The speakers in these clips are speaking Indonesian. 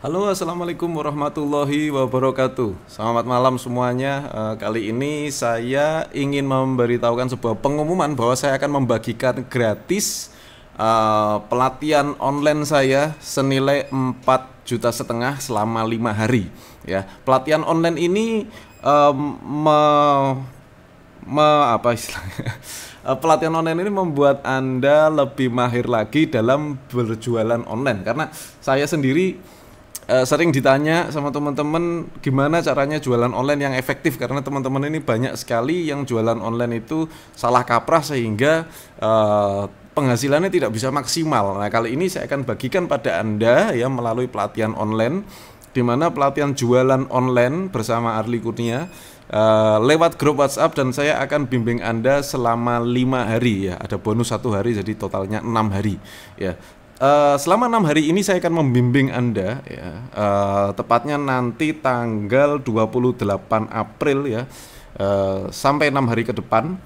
Halo, assalamualaikum warahmatullahi wabarakatuh. Selamat malam semuanya. Eh, kali ini saya ingin memberitahukan sebuah pengumuman bahwa saya akan membagikan gratis eh, pelatihan online saya senilai 4 juta setengah selama lima hari. Ya, pelatihan online ini e, me, me apa istilahnya? Eh, pelatihan online ini membuat Anda lebih mahir lagi dalam berjualan online karena saya sendiri Eh, sering ditanya sama teman-teman gimana caranya jualan online yang efektif karena teman-teman ini banyak sekali yang jualan online itu salah kaprah sehingga uh, penghasilannya tidak bisa maksimal. Nah, kali ini saya akan bagikan pada Anda ya melalui pelatihan online di mana pelatihan jualan online bersama Arli Kurnia uh, lewat grup WhatsApp dan saya akan bimbing Anda selama lima hari ya ada bonus satu hari jadi totalnya enam hari ya Eh, selama enam hari ini saya akan membimbing Anda ya. Uh, tepatnya nanti tanggal 28 April ya. Uh, sampai enam hari ke depan.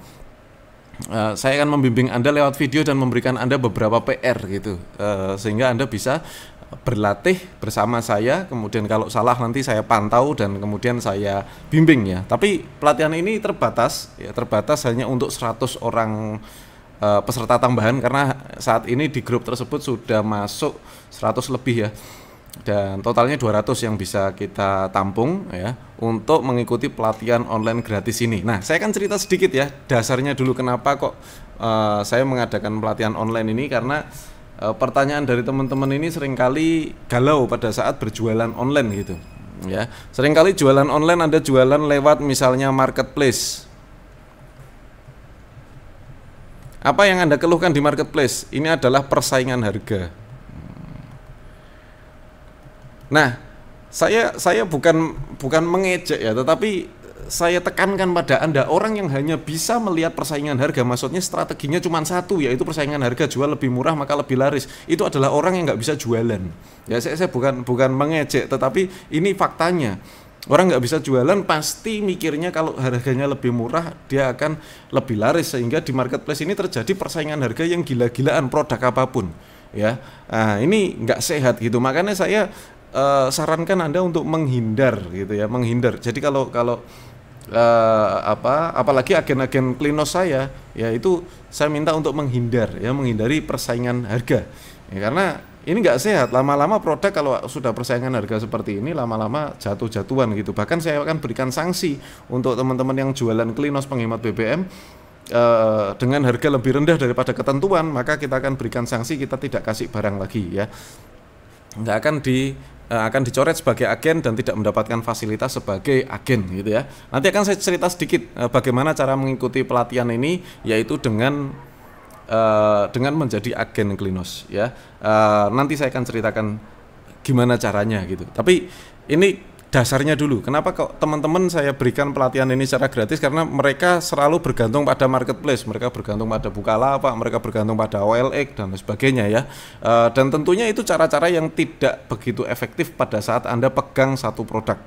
Uh, saya akan membimbing Anda lewat video dan memberikan Anda beberapa PR gitu. Uh, sehingga Anda bisa berlatih bersama saya kemudian kalau salah nanti saya pantau dan kemudian saya bimbing ya tapi pelatihan ini terbatas ya terbatas hanya untuk 100 orang Eh, peserta tambahan karena saat ini di grup tersebut sudah masuk 100 lebih ya dan totalnya 200 yang bisa kita tampung ya untuk mengikuti pelatihan online gratis ini. Nah, saya akan cerita sedikit ya dasarnya dulu kenapa kok uh, saya mengadakan pelatihan online ini karena uh, pertanyaan dari teman-teman ini seringkali galau pada saat berjualan online gitu ya. Seringkali jualan online Anda jualan lewat misalnya marketplace Apa yang Anda keluhkan di marketplace? Ini adalah persaingan harga. Nah, saya saya bukan bukan mengejek ya, tetapi saya tekankan pada Anda orang yang hanya bisa melihat persaingan harga maksudnya strateginya cuma satu yaitu persaingan harga jual lebih murah maka lebih laris itu adalah orang yang nggak bisa jualan ya saya, saya bukan bukan mengejek tetapi ini faktanya orang nggak bisa jualan pasti mikirnya kalau harganya lebih murah dia akan lebih laris sehingga di marketplace ini terjadi persaingan harga yang gila-gilaan produk apapun ya nah, ini nggak sehat gitu makanya saya uh, sarankan anda untuk menghindar gitu ya menghindar jadi kalau kalau uh, apa apalagi agen-agen klinos saya ya itu saya minta untuk menghindar ya menghindari persaingan harga ya, karena ini nggak sehat lama-lama produk kalau sudah persaingan harga seperti ini lama-lama jatuh-jatuhan gitu bahkan saya akan berikan sanksi untuk teman-teman yang jualan klinos penghemat BBM eh, dengan harga lebih rendah daripada ketentuan maka kita akan berikan sanksi kita tidak kasih barang lagi ya nggak akan di eh, akan dicoret sebagai agen dan tidak mendapatkan fasilitas sebagai agen gitu ya. Nanti akan saya cerita sedikit eh, bagaimana cara mengikuti pelatihan ini yaitu dengan Eh, dengan menjadi agen Klinos ya. Uh, nanti saya akan ceritakan gimana caranya gitu. Tapi ini dasarnya dulu. Kenapa kok teman-teman saya berikan pelatihan ini secara gratis karena mereka selalu bergantung pada marketplace, mereka bergantung pada Bukalapak, mereka bergantung pada OLX dan sebagainya ya. Eh, dan tentunya itu cara-cara yang tidak begitu efektif pada saat Anda pegang satu produk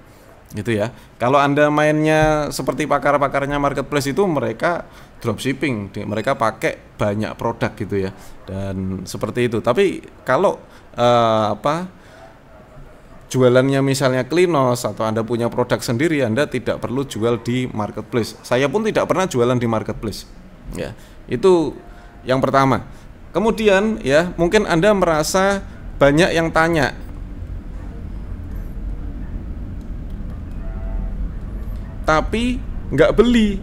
gitu ya. Kalau Anda mainnya seperti pakar-pakarnya marketplace itu mereka dropshipping mereka pakai banyak produk gitu ya dan seperti itu tapi kalau uh, apa jualannya misalnya Klinos atau Anda punya produk sendiri Anda tidak perlu jual di marketplace. Saya pun tidak pernah jualan di marketplace. Ya, itu yang pertama. Kemudian ya, mungkin Anda merasa banyak yang tanya. Tapi nggak beli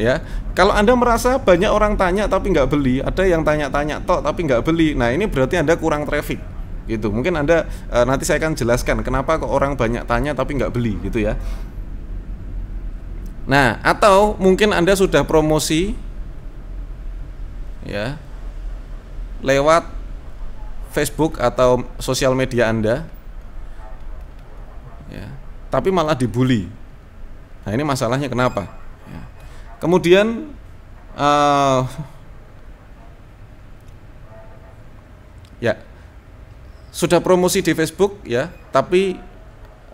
ya kalau anda merasa banyak orang tanya tapi nggak beli ada yang tanya-tanya tok tapi nggak beli nah ini berarti anda kurang traffic gitu mungkin anda e, nanti saya akan jelaskan kenapa kok orang banyak tanya tapi nggak beli gitu ya nah atau mungkin anda sudah promosi ya lewat Facebook atau sosial media anda ya tapi malah dibully nah ini masalahnya kenapa Kemudian uh, ya sudah promosi di Facebook ya, tapi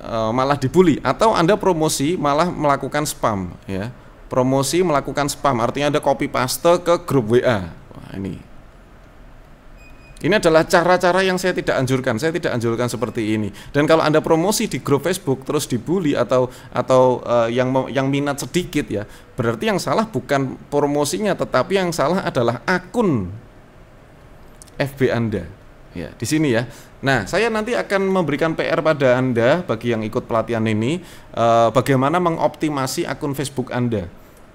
uh, malah dibully atau Anda promosi malah melakukan spam ya. Promosi melakukan spam artinya ada copy paste ke grup WA. Wah, ini ini adalah cara-cara yang saya tidak anjurkan. Saya tidak anjurkan seperti ini. Dan kalau Anda promosi di grup Facebook terus dibully atau atau uh, yang yang minat sedikit ya, berarti yang salah bukan promosinya tetapi yang salah adalah akun FB Anda. Ya, di sini ya. Nah, saya nanti akan memberikan PR pada Anda bagi yang ikut pelatihan ini uh, bagaimana mengoptimasi akun Facebook Anda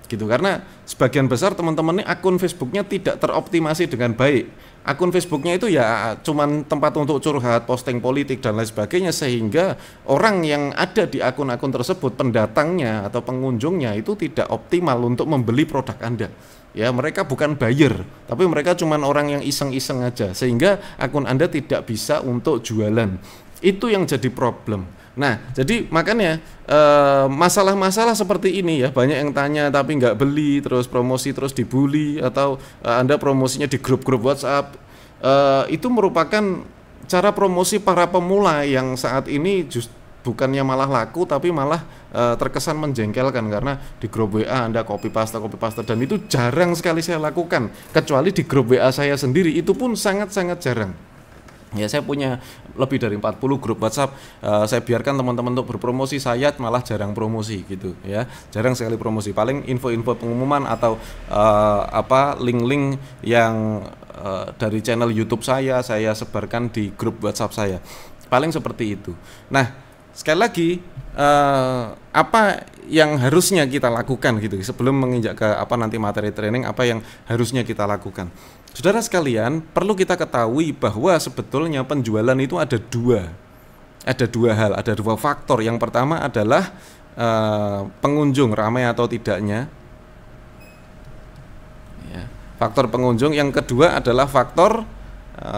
gitu karena sebagian besar teman-teman ini akun Facebooknya tidak teroptimasi dengan baik akun Facebooknya itu ya cuman tempat untuk curhat posting politik dan lain sebagainya sehingga orang yang ada di akun-akun tersebut pendatangnya atau pengunjungnya itu tidak optimal untuk membeli produk Anda ya mereka bukan buyer tapi mereka cuman orang yang iseng-iseng aja sehingga akun Anda tidak bisa untuk jualan itu yang jadi problem Nah, jadi makanya eh, masalah-masalah seperti ini ya banyak yang tanya tapi nggak beli, terus promosi terus dibully atau eh, anda promosinya di grup-grup WhatsApp eh, itu merupakan cara promosi para pemula yang saat ini just bukannya malah laku tapi malah e, terkesan menjengkelkan karena di grup WA Anda copy paste copy paste dan itu jarang sekali saya lakukan kecuali di grup WA saya sendiri itu pun sangat-sangat jarang ya saya punya lebih dari 40 grup WhatsApp uh, saya biarkan teman-teman untuk berpromosi saya malah jarang promosi gitu ya jarang sekali promosi paling info-info pengumuman atau uh, apa link-link yang uh, dari channel YouTube saya saya sebarkan di grup WhatsApp saya paling seperti itu nah sekali lagi uh, apa yang harusnya kita lakukan gitu sebelum menginjak ke apa nanti materi training apa yang harusnya kita lakukan Saudara sekalian, perlu kita ketahui bahwa sebetulnya penjualan itu ada dua. Ada dua hal, ada dua faktor. Yang pertama adalah e, pengunjung ramai atau tidaknya. Ya, faktor pengunjung. Yang kedua adalah faktor e,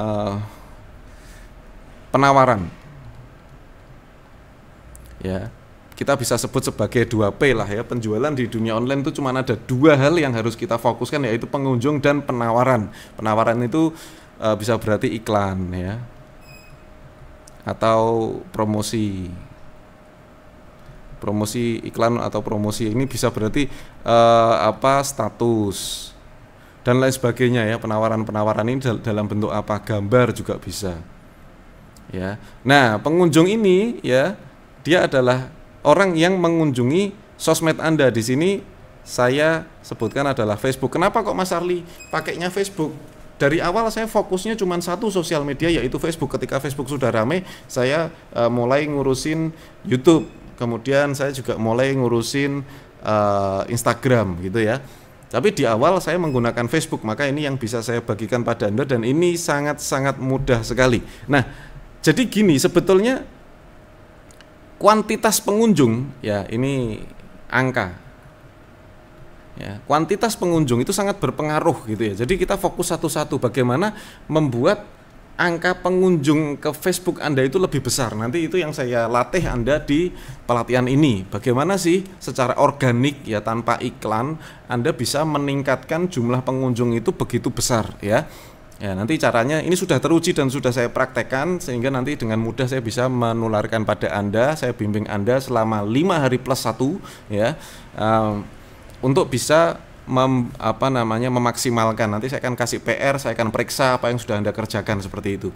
penawaran. Ya, kita bisa sebut sebagai 2P lah ya penjualan di dunia online itu cuma ada dua hal yang harus kita fokuskan yaitu pengunjung dan penawaran penawaran itu e, bisa berarti iklan ya atau promosi promosi iklan atau promosi ini bisa berarti e, apa status dan lain sebagainya ya penawaran-penawaran ini dalam bentuk apa gambar juga bisa ya nah pengunjung ini ya dia adalah orang yang mengunjungi sosmed Anda di sini saya sebutkan adalah Facebook. Kenapa kok Mas Arli pakainya Facebook? Dari awal saya fokusnya cuma satu sosial media yaitu Facebook. Ketika Facebook sudah ramai, saya uh, mulai ngurusin YouTube. Kemudian saya juga mulai ngurusin uh, Instagram gitu ya. Tapi di awal saya menggunakan Facebook, maka ini yang bisa saya bagikan pada Anda dan ini sangat-sangat mudah sekali. Nah, jadi gini, sebetulnya kuantitas pengunjung ya ini angka ya kuantitas pengunjung itu sangat berpengaruh gitu ya jadi kita fokus satu-satu bagaimana membuat angka pengunjung ke Facebook Anda itu lebih besar. Nanti itu yang saya latih Anda di pelatihan ini. Bagaimana sih secara organik ya tanpa iklan Anda bisa meningkatkan jumlah pengunjung itu begitu besar ya. Ya, nanti caranya ini sudah teruji dan sudah saya praktekkan sehingga nanti dengan mudah saya bisa menularkan pada Anda, saya bimbing Anda selama lima hari plus satu ya. Um, untuk bisa mem, apa namanya memaksimalkan. Nanti saya akan kasih PR, saya akan periksa apa yang sudah Anda kerjakan seperti itu.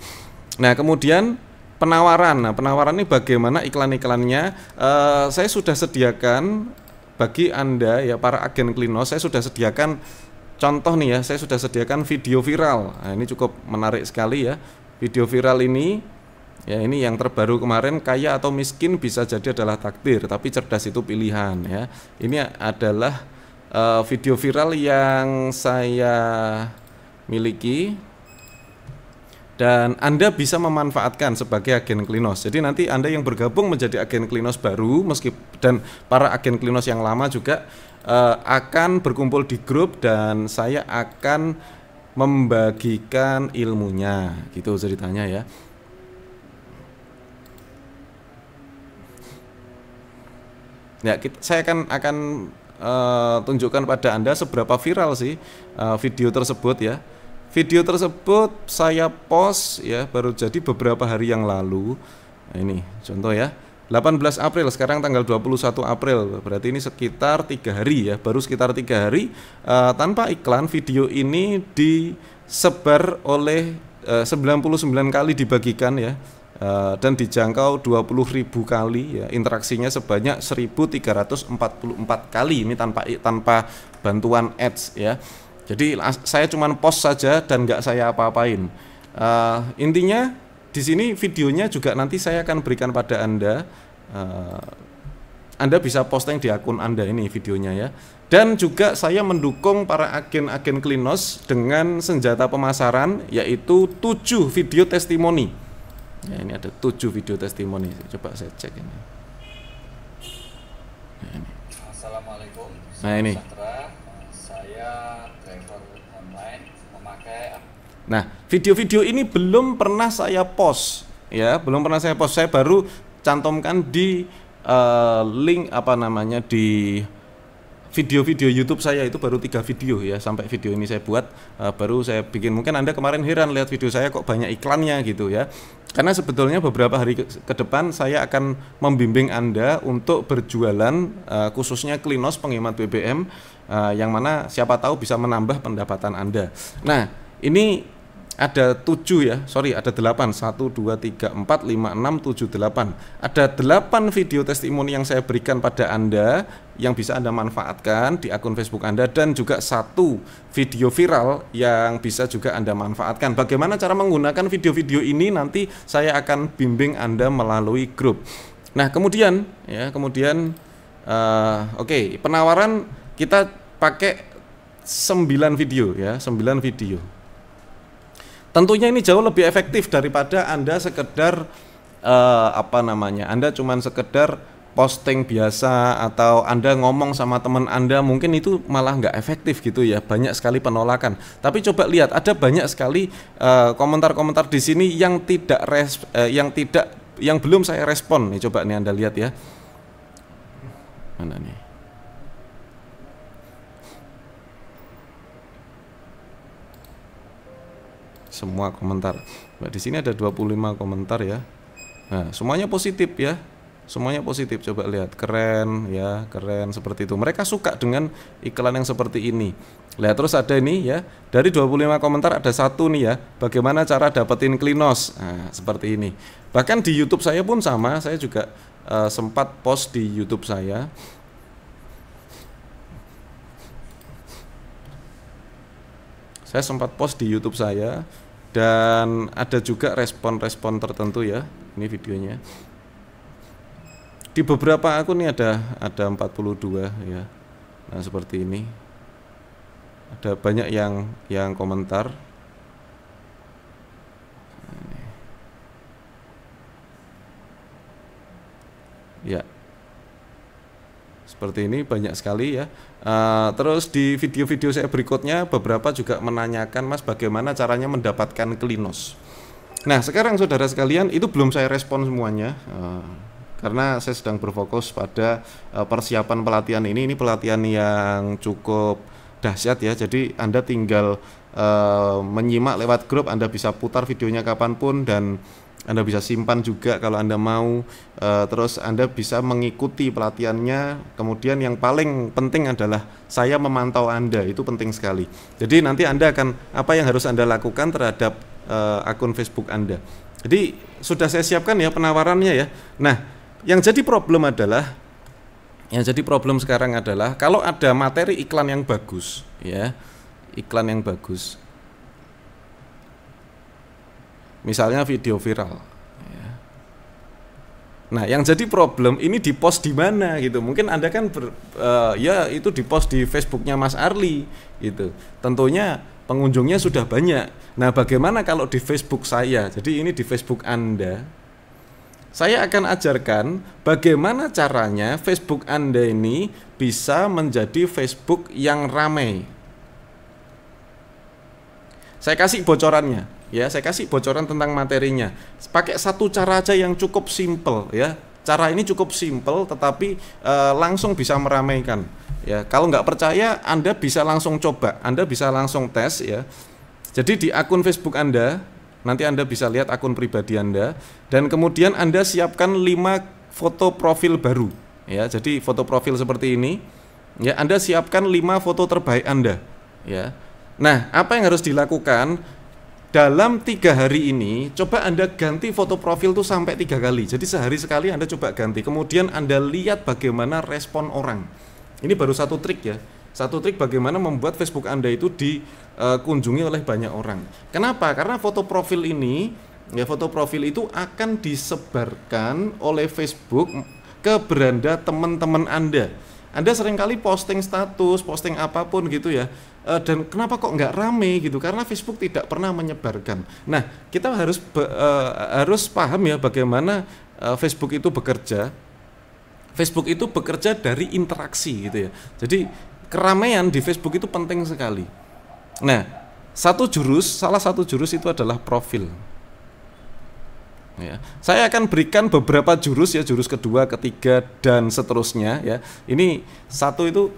Nah, kemudian penawaran. Nah, penawaran ini bagaimana iklan-iklannya? Uh, saya sudah sediakan bagi Anda ya para agen Klinos, saya sudah sediakan Contoh nih ya, saya sudah sediakan video viral. Nah, ini cukup menarik sekali ya. Video viral ini ya ini yang terbaru kemarin kaya atau miskin bisa jadi adalah takdir, tapi cerdas itu pilihan ya. Ini adalah eh, video viral yang saya miliki dan Anda bisa memanfaatkan sebagai agen Klinos. Jadi nanti Anda yang bergabung menjadi agen Klinos baru meskipun dan para agen Klinos yang lama juga uh, akan berkumpul di grup dan saya akan membagikan ilmunya gitu ceritanya ya ya kita, saya akan akan uh, tunjukkan pada anda seberapa viral sih uh, video tersebut ya video tersebut saya post ya baru jadi beberapa hari yang lalu nah, ini contoh ya 18 April sekarang tanggal 21 April berarti ini sekitar tiga hari ya baru sekitar tiga hari uh, tanpa iklan video ini disebar oleh eh, uh, 99 kali dibagikan ya uh, dan dijangkau 20.000 kali ya interaksinya sebanyak 1344 kali ini tanpa tanpa bantuan ads ya jadi saya cuma post saja dan nggak saya apa-apain uh, intinya di sini videonya juga nanti saya akan berikan pada Anda. Eh, anda bisa posting di akun Anda ini videonya ya. Dan juga saya mendukung para agen-agen Klinos dengan senjata pemasaran yaitu 7 video testimoni. Ya, ini ada 7 video testimoni. Coba saya cek ini. nah ini. Assalamualaikum. Nah ini. Nah, Video-video ini belum pernah saya post ya, belum pernah saya post. Saya baru cantumkan di uh, link apa namanya di video-video YouTube saya itu baru tiga video ya sampai video ini saya buat uh, baru saya bikin mungkin anda kemarin heran lihat video saya kok banyak iklannya gitu ya karena sebetulnya beberapa hari ke, depan saya akan membimbing anda untuk berjualan uh, khususnya klinos penghemat BBM uh, yang mana siapa tahu bisa menambah pendapatan anda nah ini ada tujuh ya, sorry ada delapan, satu, dua, tiga, empat, lima, enam, tujuh, delapan. Ada delapan video testimoni yang saya berikan pada Anda yang bisa Anda manfaatkan di akun Facebook Anda dan juga satu video viral yang bisa juga Anda manfaatkan. Bagaimana cara menggunakan video-video ini nanti saya akan bimbing Anda melalui grup. Nah, kemudian ya, kemudian uh, oke, okay, penawaran kita pakai 9 video ya, 9 video. Tentunya ini jauh lebih efektif daripada Anda sekedar uh, apa namanya? Anda cuman sekedar posting biasa atau Anda ngomong sama teman Anda mungkin itu malah nggak efektif gitu ya banyak sekali penolakan tapi coba lihat ada banyak sekali eh, komentar-komentar uh, di sini yang tidak res, uh, yang tidak yang belum saya respon nih coba nih Anda lihat ya mana nih semua komentar. Nah, di sini ada 25 komentar ya. Nah, semuanya positif ya. Semuanya positif. Coba lihat, keren ya, keren seperti itu. Mereka suka dengan iklan yang seperti ini. Lihat terus ada ini ya. Dari 25 komentar ada satu nih ya. Bagaimana cara dapetin klinos? Nah, seperti ini. Bahkan di YouTube saya pun sama, saya juga uh, sempat post di YouTube saya. Saya sempat post di YouTube saya dan ada juga respon-respon tertentu ya ini videonya di beberapa akun ini ada ada 42 ya nah seperti ini ada banyak yang yang komentar seperti ini banyak sekali ya. Uh, terus di video-video saya berikutnya beberapa juga menanyakan Mas bagaimana caranya mendapatkan klinos. Nah sekarang saudara sekalian itu belum saya respon semuanya uh, karena saya sedang berfokus pada uh, persiapan pelatihan ini. Ini pelatihan yang cukup dahsyat ya. Jadi anda tinggal uh, menyimak lewat grup, anda bisa putar videonya kapanpun dan anda bisa simpan juga kalau Anda mau. Uh, terus Anda bisa mengikuti pelatihannya. Kemudian yang paling penting adalah saya memantau Anda, itu penting sekali. Jadi nanti Anda akan apa yang harus Anda lakukan terhadap uh, akun Facebook Anda. Jadi sudah saya siapkan ya penawarannya ya. Nah, yang jadi problem adalah yang jadi problem sekarang adalah kalau ada materi iklan yang bagus ya iklan yang bagus Misalnya video viral. Nah, yang jadi problem ini di post di mana gitu. Mungkin Anda kan ber, uh, ya itu di post di Facebooknya Mas Arli gitu. Tentunya pengunjungnya sudah banyak. Nah, bagaimana kalau di Facebook saya? Jadi ini di Facebook Anda. Saya akan ajarkan bagaimana caranya Facebook Anda ini bisa menjadi Facebook yang ramai. Saya kasih bocorannya ya saya kasih bocoran tentang materinya pakai satu cara aja yang cukup simple ya cara ini cukup simple tetapi e, langsung bisa meramaikan ya kalau nggak percaya anda bisa langsung coba anda bisa langsung tes ya jadi di akun Facebook anda nanti anda bisa lihat akun pribadi anda dan kemudian anda siapkan lima foto profil baru ya jadi foto profil seperti ini ya anda siapkan lima foto terbaik anda ya nah apa yang harus dilakukan dalam tiga hari ini coba anda ganti foto profil tuh sampai tiga kali jadi sehari sekali anda coba ganti kemudian anda lihat bagaimana respon orang ini baru satu trik ya satu trik bagaimana membuat Facebook anda itu dikunjungi eh, oleh banyak orang kenapa karena foto profil ini ya foto profil itu akan disebarkan oleh Facebook ke beranda teman-teman anda anda seringkali posting status, posting apapun gitu ya. Eh, dan kenapa kok nggak rame gitu? Karena Facebook tidak pernah menyebarkan. Nah, kita harus eh, harus paham ya bagaimana eh, Facebook itu bekerja. Facebook itu bekerja dari interaksi gitu ya. Jadi keramaian di Facebook itu penting sekali. Nah, satu jurus, salah satu jurus itu adalah profil. Ya. Saya akan berikan beberapa jurus ya, jurus kedua, ketiga dan seterusnya ya. Ini satu itu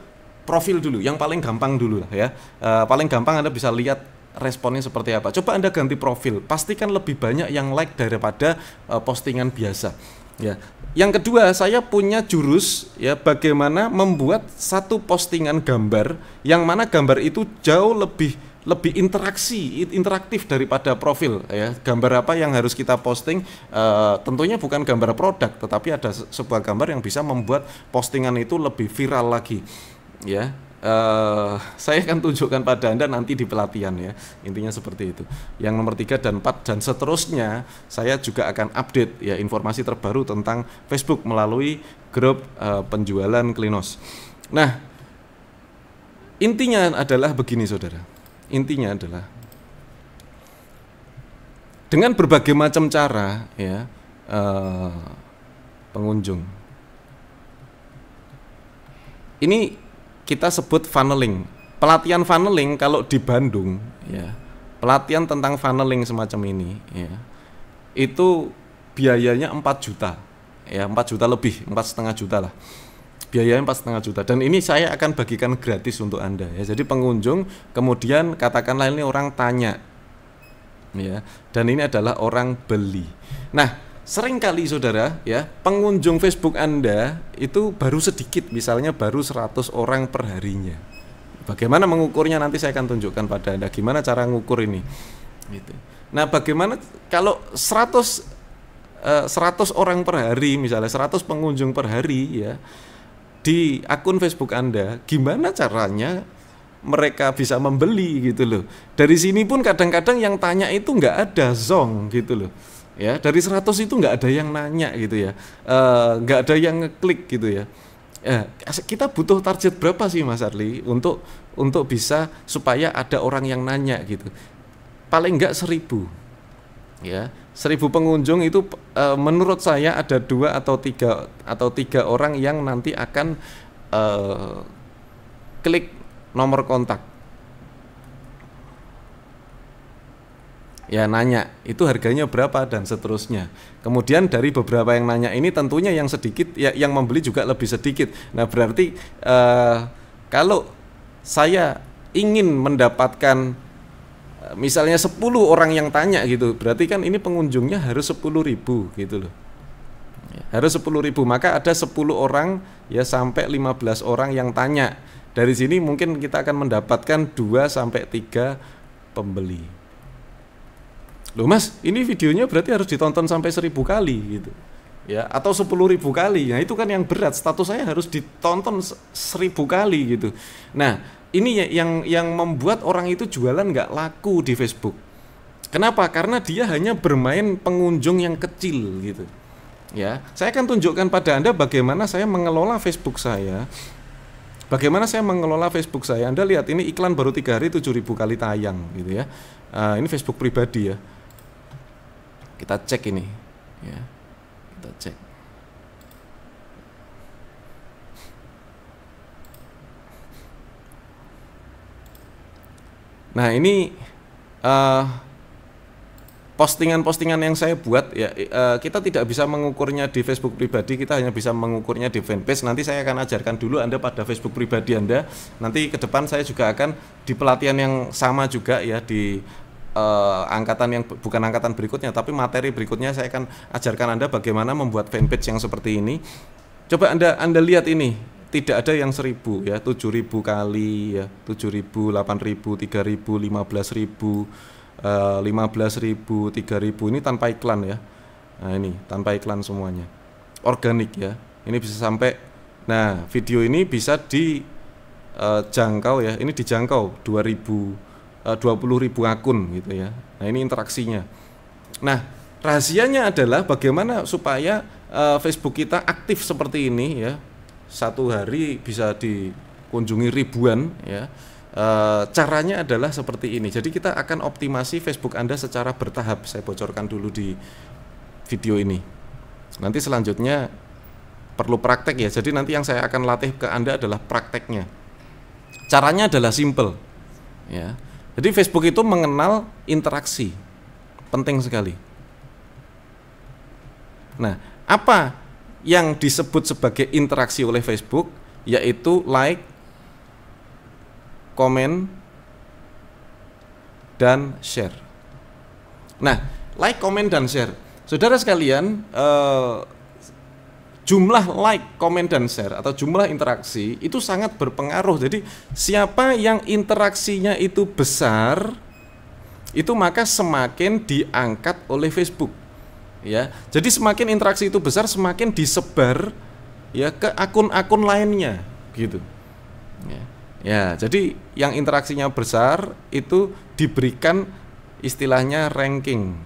profil dulu, yang paling gampang dulu ya. E, paling gampang Anda bisa lihat responnya seperti apa. Coba Anda ganti profil, pastikan lebih banyak yang like daripada e, postingan biasa. Ya. Yang kedua, saya punya jurus ya bagaimana membuat satu postingan gambar yang mana gambar itu jauh lebih lebih interaksi interaktif daripada profil ya gambar apa yang harus kita posting uh, tentunya bukan gambar produk tetapi ada sebuah gambar yang bisa membuat postingan itu lebih viral lagi ya uh, saya akan tunjukkan pada anda nanti di pelatihan ya intinya seperti itu yang nomor tiga dan empat dan seterusnya saya juga akan update ya informasi terbaru tentang Facebook melalui grup uh, penjualan Klinos nah intinya adalah begini saudara intinya adalah dengan berbagai macam cara ya eh, pengunjung ini kita sebut funneling pelatihan funneling kalau di Bandung ya pelatihan tentang funneling semacam ini ya itu biayanya 4 juta ya 4 juta lebih empat setengah juta lah Biayanya biaya setengah juta dan ini saya akan bagikan gratis untuk Anda ya. Jadi pengunjung kemudian katakanlah ini orang tanya ya dan ini adalah orang beli. Nah, sering kali Saudara ya, pengunjung Facebook Anda itu baru sedikit, misalnya baru 100 orang perharinya. Bagaimana mengukurnya nanti saya akan tunjukkan pada Anda gimana cara mengukur ini. Gitu. Nah, bagaimana kalau 100 100 eh, orang per hari misalnya 100 pengunjung per hari ya di akun Facebook Anda, gimana caranya mereka bisa membeli gitu loh. Dari sini pun kadang-kadang yang tanya itu nggak ada zong gitu loh. Ya, dari 100 itu nggak ada yang nanya gitu ya. Uh, nggak ada yang ngeklik gitu ya. Ya, kita butuh target berapa sih Mas Arli untuk untuk bisa supaya ada orang yang nanya gitu. Paling nggak seribu. Ya, seribu pengunjung itu e, menurut saya ada dua atau tiga atau tiga orang yang nanti akan e, klik nomor kontak ya nanya itu harganya berapa dan seterusnya kemudian dari beberapa yang nanya ini tentunya yang sedikit ya yang membeli juga lebih sedikit nah berarti e, kalau saya ingin mendapatkan misalnya 10 orang yang tanya gitu, berarti kan ini pengunjungnya harus sepuluh ribu gitu loh. Ya. Harus sepuluh ribu, maka ada 10 orang ya sampai 15 orang yang tanya. Dari sini mungkin kita akan mendapatkan 2 sampai 3 pembeli. Loh mas, ini videonya berarti harus ditonton sampai 1000 kali gitu ya atau sepuluh ribu kali ya itu kan yang berat status saya harus ditonton seribu kali gitu nah ini ya, yang yang membuat orang itu jualan nggak laku di Facebook kenapa karena dia hanya bermain pengunjung yang kecil gitu ya saya akan tunjukkan pada anda bagaimana saya mengelola Facebook saya bagaimana saya mengelola Facebook saya anda lihat ini iklan baru tiga hari 7000 kali tayang gitu ya uh, ini Facebook pribadi ya kita cek ini ya kita Nah, ini eh, postingan-postingan yang saya buat ya eh, kita tidak bisa mengukurnya di Facebook pribadi, kita hanya bisa mengukurnya di fanpage. Nanti saya akan ajarkan dulu Anda pada Facebook pribadi Anda. Nanti ke depan saya juga akan di pelatihan yang sama juga ya di uh, angkatan yang bukan angkatan berikutnya tapi materi berikutnya saya akan ajarkan Anda bagaimana membuat fanpage yang seperti ini. Coba Anda Anda lihat ini, tidak ada yang seribu ya, tujuh ribu kali ya, tujuh ribu ribu ribu delapan tiga lima belas ribu eh, lima belas ribu tiga ribu ini tanpa iklan ya. Nah, ini tanpa iklan semuanya. Organik ya. Ini bisa sampai nah, video ini bisa dijangkau eh, uh, ya. Ini dijangkau 2000 20 eh, ribu akun gitu ya. Nah ini interaksinya. Nah rahasianya adalah bagaimana supaya uh, Facebook kita aktif seperti ini ya. Satu hari bisa dikunjungi ribuan ya. E, caranya adalah seperti ini. Jadi kita akan optimasi Facebook Anda secara bertahap. Saya bocorkan dulu di video ini. Nanti selanjutnya perlu praktek ya. Jadi nanti yang saya akan latih ke Anda adalah prakteknya. Caranya adalah simple. Ya jadi Facebook itu mengenal interaksi. Penting sekali. Nah, apa yang disebut sebagai interaksi oleh Facebook yaitu like, komen, dan share. Nah, like, komen, dan share. Saudara sekalian, eh, jumlah like, komen dan share atau jumlah interaksi itu sangat berpengaruh. Jadi siapa yang interaksinya itu besar itu maka semakin diangkat oleh Facebook. Ya. Jadi semakin interaksi itu besar semakin disebar ya ke akun-akun lainnya gitu. Ya. ya, jadi yang interaksinya besar itu diberikan istilahnya ranking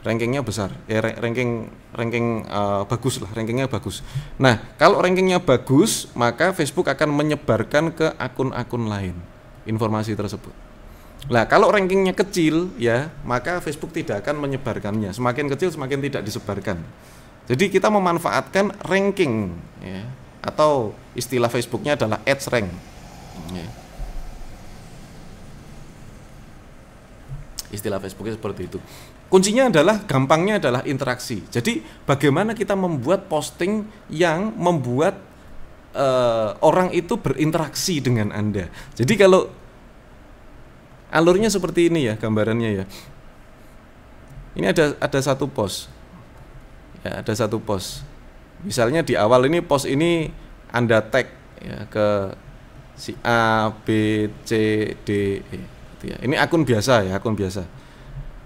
rankingnya besar ya ranking ranking uh, bagus lah rankingnya bagus nah kalau rankingnya bagus maka Facebook akan menyebarkan ke akun-akun lain informasi tersebut nah kalau rankingnya kecil ya maka Facebook tidak akan menyebarkannya semakin kecil semakin tidak disebarkan jadi kita memanfaatkan ranking ya atau istilah Facebooknya adalah ads rank ya. istilah Facebooknya seperti itu kuncinya adalah gampangnya adalah interaksi. Jadi bagaimana kita membuat posting yang membuat uh, orang itu berinteraksi dengan Anda. Jadi kalau alurnya seperti ini ya gambarannya ya. Ini ada ada satu pos. Ya, ada satu pos. Misalnya di awal ini pos ini Anda tag ya ke si A B C D E. Gitu ya. Ini akun biasa ya, akun biasa.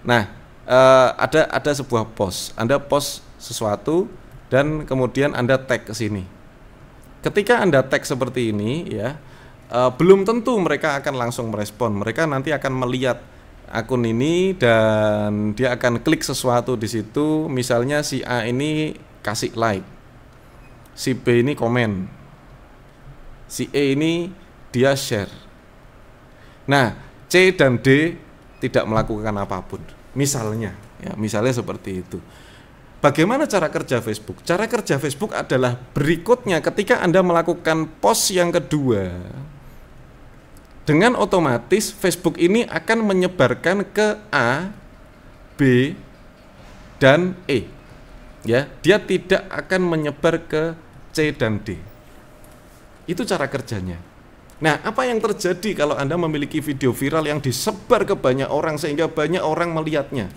Nah, uh, ada ada sebuah post. Anda post sesuatu dan kemudian Anda tag ke sini. Ketika Anda tag seperti ini ya, uh, belum tentu mereka akan langsung merespon. Mereka nanti akan melihat akun ini dan dia akan klik sesuatu di situ. Misalnya si A ini kasih like. Si B ini komen. Si E ini dia share. Nah, C dan D tidak melakukan apapun. Misalnya, ya, misalnya seperti itu. Bagaimana cara kerja Facebook? Cara kerja Facebook adalah berikutnya ketika Anda melakukan post yang kedua, dengan otomatis Facebook ini akan menyebarkan ke A, B, dan E. Ya, dia tidak akan menyebar ke C dan D. Itu cara kerjanya. Nah, apa yang terjadi kalau Anda memiliki video viral yang disebar ke banyak orang sehingga banyak orang melihatnya?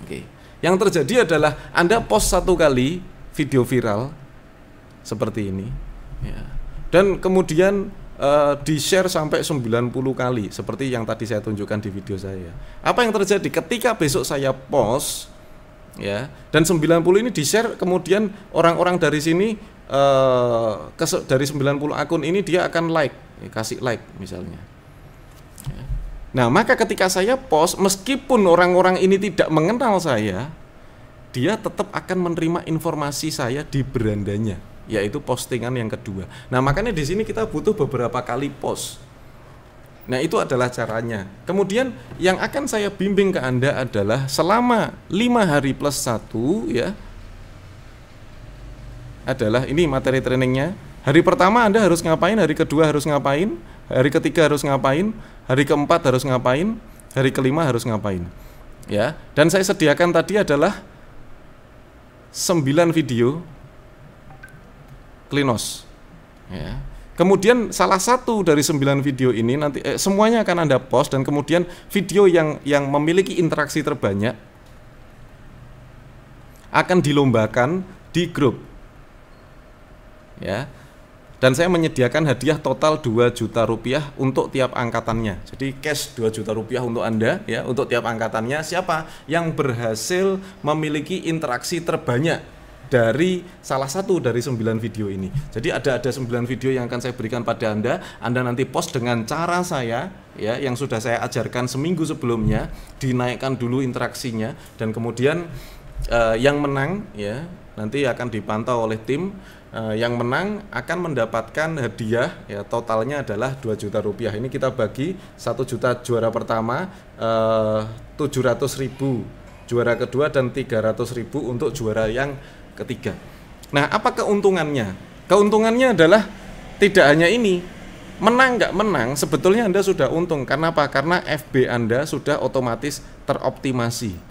Oke. Yang terjadi adalah Anda post satu kali video viral seperti ini. Ya. Dan kemudian uh, di-share sampai 90 kali seperti yang tadi saya tunjukkan di video saya. Apa yang terjadi ketika besok saya post ya dan 90 ini di-share kemudian orang-orang dari sini uh, dari 90 akun ini dia akan like, ya, kasih like misalnya. Nah, maka ketika saya post, meskipun orang-orang ini tidak mengenal saya, dia tetap akan menerima informasi saya di berandanya, yaitu postingan yang kedua. Nah, makanya di sini kita butuh beberapa kali post. Nah, itu adalah caranya. Kemudian yang akan saya bimbing ke Anda adalah selama 5 hari plus 1 ya, adalah ini materi trainingnya. Hari pertama Anda harus ngapain, hari kedua harus ngapain, hari ketiga harus ngapain, hari keempat harus ngapain, hari kelima harus ngapain. Ya, dan saya sediakan tadi adalah 9 video Klinos. Ya. Kemudian salah satu dari 9 video ini nanti eh, semuanya akan Anda post dan kemudian video yang yang memiliki interaksi terbanyak akan dilombakan di grup ya. Dan saya menyediakan hadiah total 2 juta rupiah untuk tiap angkatannya. Jadi cash 2 juta rupiah untuk Anda ya, untuk tiap angkatannya siapa yang berhasil memiliki interaksi terbanyak dari salah satu dari sembilan video ini. Jadi ada ada 9 video yang akan saya berikan pada Anda. Anda nanti post dengan cara saya ya yang sudah saya ajarkan seminggu sebelumnya, dinaikkan dulu interaksinya dan kemudian eh, yang menang ya nanti akan dipantau oleh tim Eh, yang menang akan mendapatkan hadiah ya totalnya adalah 2 juta rupiah ini kita bagi satu juta juara pertama eh, tujuh ratus ribu juara kedua dan 300 ribu untuk juara yang ketiga nah apa keuntungannya keuntungannya adalah tidak hanya ini menang nggak menang sebetulnya anda sudah untung karena apa karena FB anda sudah otomatis teroptimasi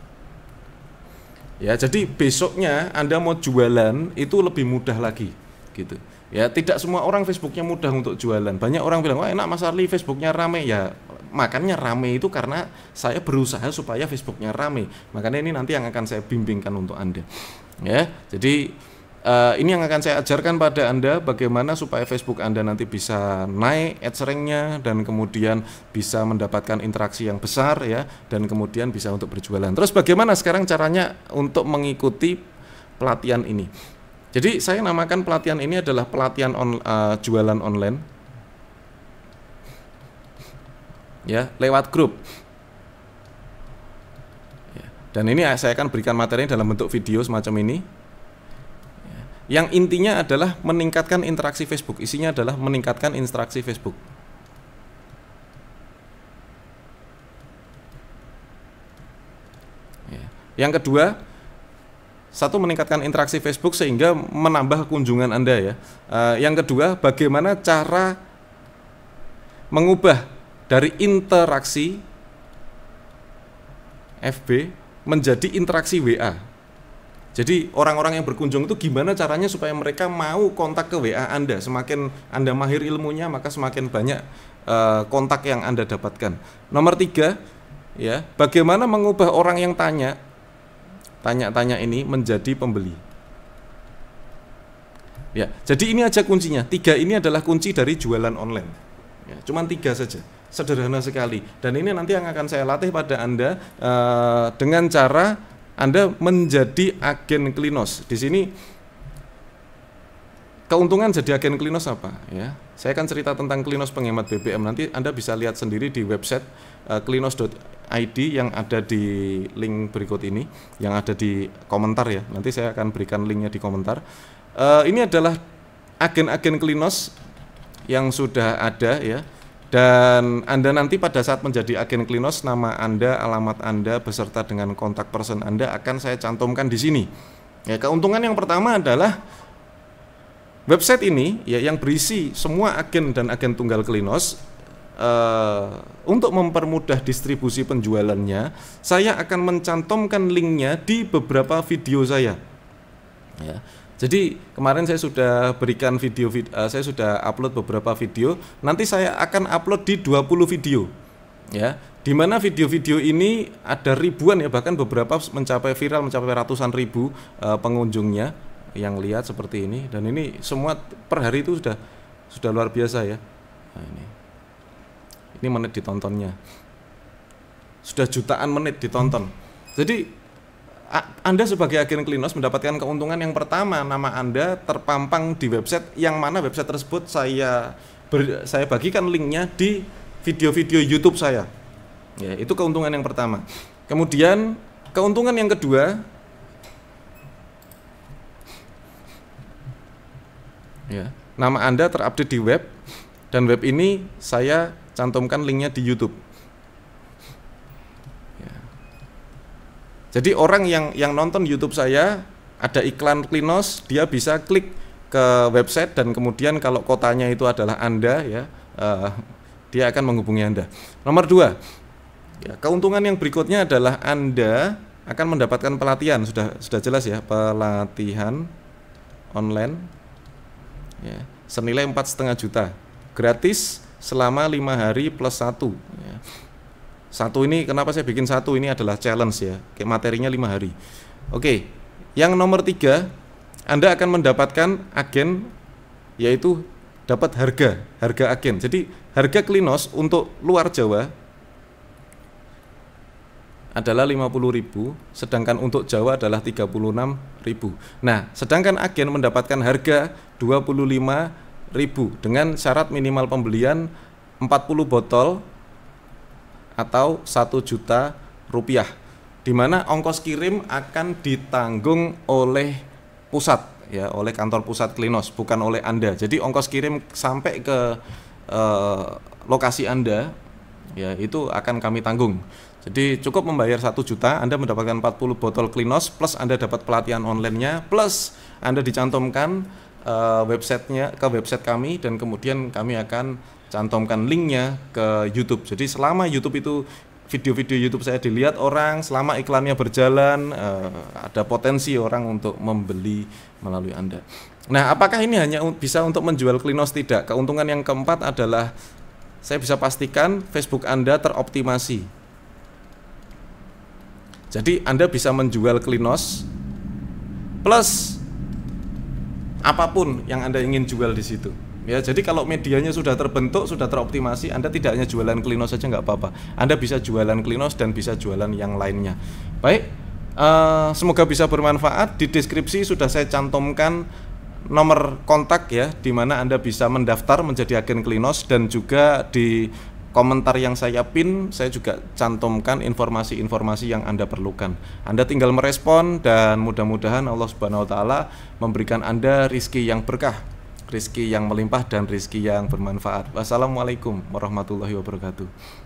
Ya, jadi besoknya Anda mau jualan itu lebih mudah lagi gitu. Ya, tidak semua orang Facebooknya mudah untuk jualan. Banyak orang bilang, "Wah, enak Mas Arli, Facebooknya rame." Ya, makanya rame itu karena saya berusaha supaya Facebooknya rame. Makanya ini nanti yang akan saya bimbingkan untuk Anda. Ya, jadi Uh, ini yang akan saya ajarkan pada Anda bagaimana supaya Facebook Anda nanti bisa naik ads ranknya dan kemudian bisa mendapatkan interaksi yang besar ya dan kemudian bisa untuk berjualan. Terus bagaimana sekarang caranya untuk mengikuti pelatihan ini? Jadi saya namakan pelatihan ini adalah pelatihan on, uh, jualan online ya lewat grup. Ya, dan ini saya akan berikan materi dalam bentuk video semacam ini yang intinya adalah meningkatkan interaksi Facebook. Isinya adalah meningkatkan interaksi Facebook. Ya. Yang kedua, satu meningkatkan interaksi Facebook sehingga menambah kunjungan Anda ya. Eh, yang kedua, bagaimana cara mengubah dari interaksi FB menjadi interaksi WA. Jadi orang-orang yang berkunjung itu gimana caranya supaya mereka mau kontak ke WA Anda. Semakin Anda mahir ilmunya, maka semakin banyak uh, kontak yang Anda dapatkan. Nomor tiga, ya, bagaimana mengubah orang yang tanya, tanya-tanya ini menjadi pembeli. Ya, jadi ini aja kuncinya. Tiga ini adalah kunci dari jualan online. Ya, cuman tiga saja, sederhana sekali. Dan ini nanti yang akan saya latih pada Anda uh, dengan cara anda menjadi agen klinos. Di sini keuntungan jadi agen klinos apa ya? Saya akan cerita tentang klinos penghemat BBM nanti Anda bisa lihat sendiri di website uh, klinos.id yang ada di link berikut ini yang ada di komentar ya. Nanti saya akan berikan linknya di komentar. Uh, ini adalah agen-agen klinos yang sudah ada ya dan Anda nanti pada saat menjadi agen Klinos, nama Anda, alamat Anda, beserta dengan kontak person Anda akan saya cantumkan di sini. Ya, keuntungan yang pertama adalah website ini ya yang berisi semua agen dan agen tunggal Klinos Uh, untuk mempermudah distribusi penjualannya, saya akan mencantumkan linknya di beberapa video saya. Ya. Jadi kemarin saya sudah berikan video, video eh, saya sudah upload beberapa video. Nanti saya akan upload di 20 video. Ya, di mana video-video ini ada ribuan ya bahkan beberapa mencapai viral mencapai ratusan ribu uh, pengunjungnya yang lihat seperti ini dan ini semua per hari itu sudah sudah luar biasa ya. Nah, ini. Ini menit ditontonnya. Sudah jutaan menit ditonton. Jadi anda sebagai agen Klinos mendapatkan keuntungan yang pertama nama Anda terpampang di website yang mana website tersebut saya ber, saya bagikan linknya di video-video YouTube saya. Ya, itu keuntungan yang pertama. Kemudian keuntungan yang kedua ya, nama Anda terupdate di web dan web ini saya cantumkan linknya di YouTube. Jadi orang yang yang nonton YouTube saya ada iklan Klinos, dia bisa klik ke website dan kemudian kalau kotanya itu adalah Anda ya, uh, dia akan menghubungi Anda. Nomor dua, ya, keuntungan yang berikutnya adalah Anda akan mendapatkan pelatihan sudah sudah jelas ya pelatihan online ya, senilai empat setengah juta gratis selama lima hari plus satu ya. Satu ini kenapa saya bikin satu ini adalah challenge ya. Kayak materinya lima hari. Oke, yang nomor tiga, Anda akan mendapatkan agen yaitu dapat harga, harga agen. Jadi harga klinos untuk luar Jawa adalah 50.000, sedangkan untuk Jawa adalah 36.000. Nah, sedangkan agen mendapatkan harga 25.000 dengan syarat minimal pembelian 40 botol atau satu juta rupiah di mana ongkos kirim akan ditanggung oleh pusat ya oleh kantor pusat Klinos bukan oleh Anda. Jadi ongkos kirim sampai ke eh, lokasi Anda ya itu akan kami tanggung. Jadi cukup membayar satu juta, Anda mendapatkan 40 botol Klinos plus Anda dapat pelatihan online-nya plus Anda dicantumkan uh, websitenya ke website kami dan kemudian kami akan cantumkan linknya ke YouTube. Jadi selama YouTube itu video-video YouTube saya dilihat orang, selama iklannya berjalan uh, ada potensi orang untuk membeli melalui Anda. Nah, apakah ini hanya bisa untuk menjual klinos tidak? Keuntungan yang keempat adalah saya bisa pastikan Facebook Anda teroptimasi. Jadi Anda bisa menjual klinos plus apapun yang Anda ingin jual di situ. Ya, jadi kalau medianya sudah terbentuk, sudah teroptimasi, Anda tidak hanya jualan klinos saja nggak apa-apa. Anda bisa jualan klinos dan bisa jualan yang lainnya. Baik, uh, semoga bisa bermanfaat. Di deskripsi sudah saya cantumkan nomor kontak ya, di mana Anda bisa mendaftar menjadi agen klinos dan juga di komentar yang saya pin, saya juga cantumkan informasi-informasi yang Anda perlukan. Anda tinggal merespon dan mudah-mudahan Allah Subhanahu wa taala memberikan Anda rizki yang berkah rizki yang melimpah dan rizki yang bermanfaat. Wassalamualaikum warahmatullahi wabarakatuh.